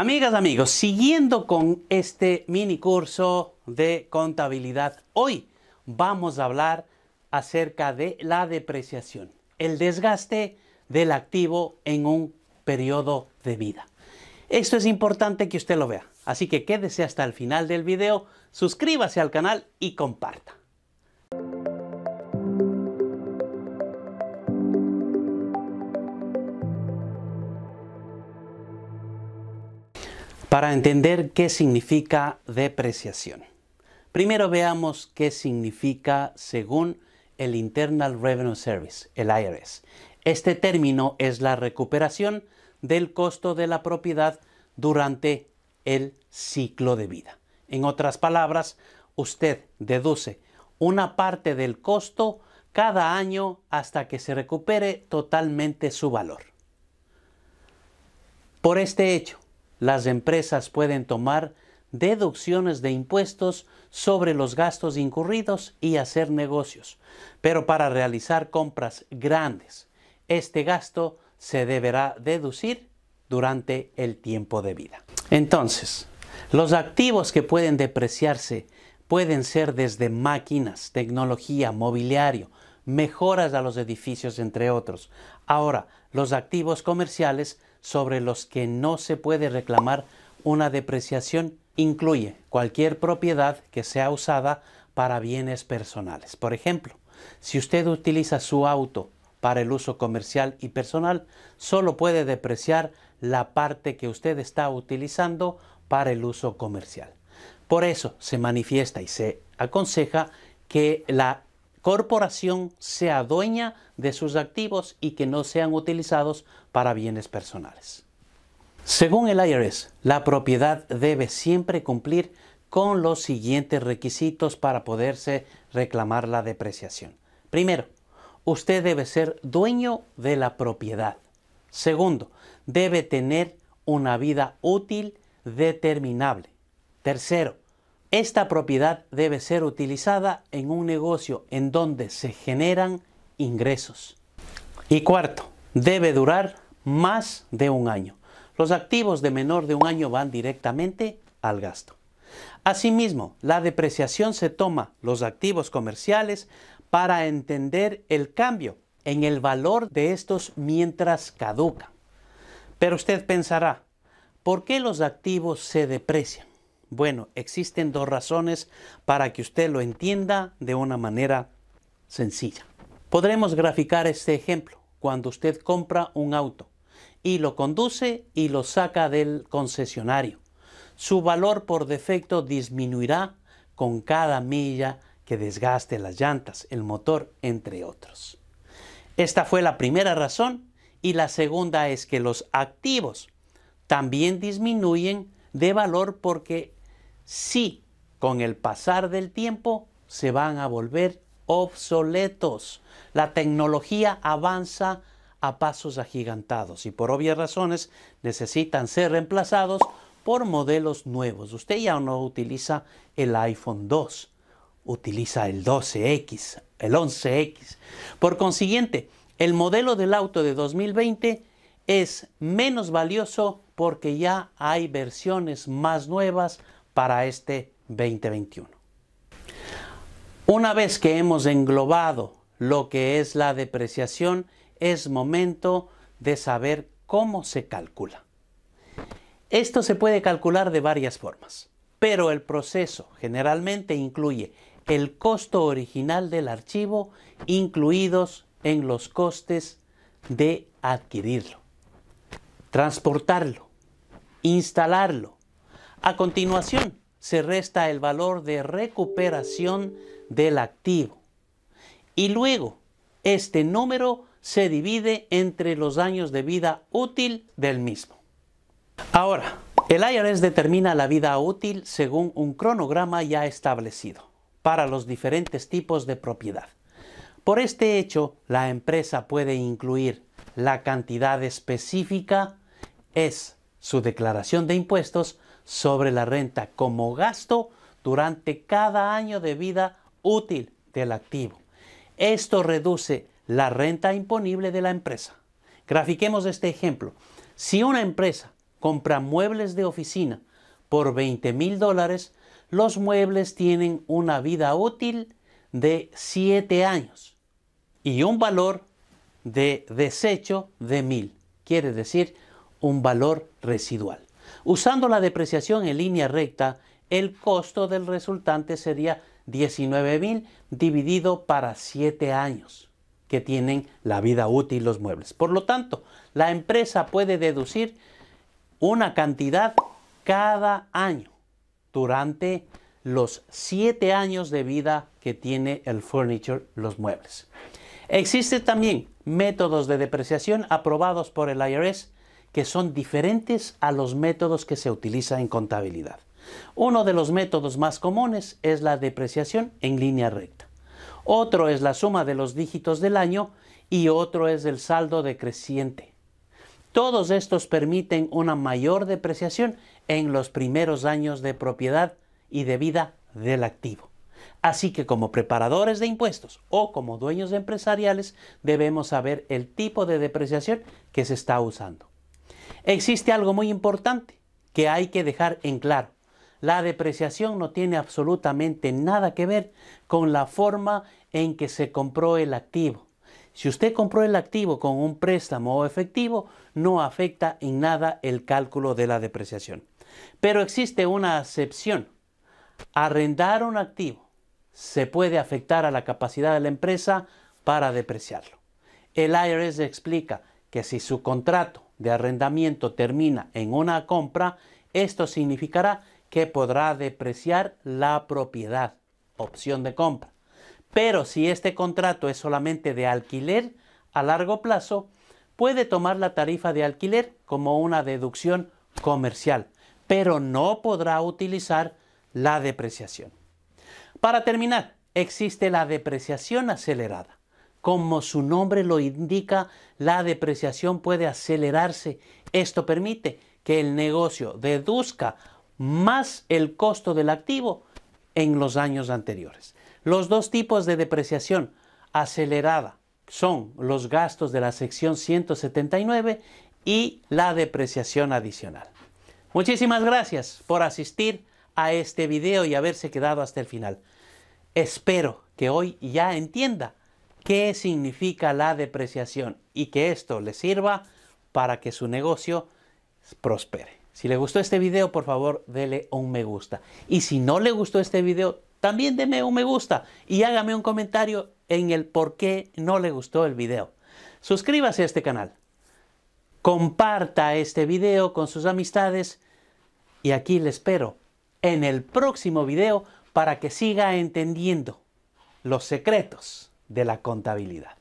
Amigas, amigos, siguiendo con este mini curso de contabilidad, hoy vamos a hablar acerca de la depreciación, el desgaste del activo en un periodo de vida. Esto es importante que usted lo vea, así que quédese hasta el final del video, suscríbase al canal y comparta. para entender qué significa depreciación. Primero veamos qué significa según el Internal Revenue Service, el IRS. Este término es la recuperación del costo de la propiedad durante el ciclo de vida. En otras palabras, usted deduce una parte del costo cada año hasta que se recupere totalmente su valor. Por este hecho, las empresas pueden tomar deducciones de impuestos sobre los gastos incurridos y hacer negocios. Pero para realizar compras grandes, este gasto se deberá deducir durante el tiempo de vida. Entonces, los activos que pueden depreciarse pueden ser desde máquinas, tecnología, mobiliario, mejoras a los edificios, entre otros. Ahora, los activos comerciales sobre los que no se puede reclamar una depreciación incluye cualquier propiedad que sea usada para bienes personales. Por ejemplo, si usted utiliza su auto para el uso comercial y personal, solo puede depreciar la parte que usted está utilizando para el uso comercial. Por eso se manifiesta y se aconseja que la corporación sea adueña de sus activos y que no sean utilizados para bienes personales. Según el IRS, la propiedad debe siempre cumplir con los siguientes requisitos para poderse reclamar la depreciación. Primero, usted debe ser dueño de la propiedad. Segundo, debe tener una vida útil determinable. Tercero, esta propiedad debe ser utilizada en un negocio en donde se generan ingresos. Y cuarto, debe durar más de un año. Los activos de menor de un año van directamente al gasto. Asimismo, la depreciación se toma los activos comerciales para entender el cambio en el valor de estos mientras caducan. Pero usted pensará, ¿por qué los activos se deprecian? Bueno, existen dos razones para que usted lo entienda de una manera sencilla. Podremos graficar este ejemplo cuando usted compra un auto y lo conduce y lo saca del concesionario. Su valor por defecto disminuirá con cada milla que desgaste las llantas, el motor, entre otros. Esta fue la primera razón y la segunda es que los activos también disminuyen de valor porque sí, con el pasar del tiempo se van a volver obsoletos. La tecnología avanza a pasos agigantados y por obvias razones necesitan ser reemplazados por modelos nuevos. Usted ya no utiliza el iPhone 2, utiliza el 12X, el 11X. Por consiguiente, el modelo del auto de 2020 es menos valioso porque ya hay versiones más nuevas, para este 2021. Una vez que hemos englobado lo que es la depreciación, es momento de saber cómo se calcula. Esto se puede calcular de varias formas, pero el proceso generalmente incluye el costo original del archivo incluidos en los costes de adquirirlo, transportarlo, instalarlo, a continuación, se resta el valor de recuperación del activo. Y luego, este número se divide entre los años de vida útil del mismo. Ahora, el IRS determina la vida útil según un cronograma ya establecido para los diferentes tipos de propiedad. Por este hecho, la empresa puede incluir la cantidad específica, es su declaración de impuestos, sobre la renta como gasto durante cada año de vida útil del activo. Esto reduce la renta imponible de la empresa. Grafiquemos este ejemplo. Si una empresa compra muebles de oficina por 20 mil dólares, los muebles tienen una vida útil de 7 años y un valor de desecho de 1000, quiere decir un valor residual. Usando la depreciación en línea recta, el costo del resultante sería 19.000 dividido para 7 años que tienen la vida útil los muebles. Por lo tanto, la empresa puede deducir una cantidad cada año durante los 7 años de vida que tiene el furniture, los muebles. Existen también métodos de depreciación aprobados por el IRS que son diferentes a los métodos que se utiliza en contabilidad. Uno de los métodos más comunes es la depreciación en línea recta. Otro es la suma de los dígitos del año y otro es el saldo decreciente. Todos estos permiten una mayor depreciación en los primeros años de propiedad y de vida del activo. Así que como preparadores de impuestos o como dueños empresariales debemos saber el tipo de depreciación que se está usando. Existe algo muy importante que hay que dejar en claro. La depreciación no tiene absolutamente nada que ver con la forma en que se compró el activo. Si usted compró el activo con un préstamo o efectivo, no afecta en nada el cálculo de la depreciación. Pero existe una excepción Arrendar un activo se puede afectar a la capacidad de la empresa para depreciarlo. El IRS explica que si su contrato de arrendamiento termina en una compra, esto significará que podrá depreciar la propiedad, opción de compra. Pero si este contrato es solamente de alquiler a largo plazo, puede tomar la tarifa de alquiler como una deducción comercial, pero no podrá utilizar la depreciación. Para terminar, existe la depreciación acelerada. Como su nombre lo indica, la depreciación puede acelerarse. Esto permite que el negocio deduzca más el costo del activo en los años anteriores. Los dos tipos de depreciación acelerada son los gastos de la sección 179 y la depreciación adicional. Muchísimas gracias por asistir a este video y haberse quedado hasta el final. Espero que hoy ya entienda qué significa la depreciación y que esto le sirva para que su negocio prospere. Si le gustó este video, por favor, dele un me gusta. Y si no le gustó este video, también deme un me gusta y hágame un comentario en el por qué no le gustó el video. Suscríbase a este canal. Comparta este video con sus amistades y aquí le espero en el próximo video para que siga entendiendo los secretos de la contabilidad.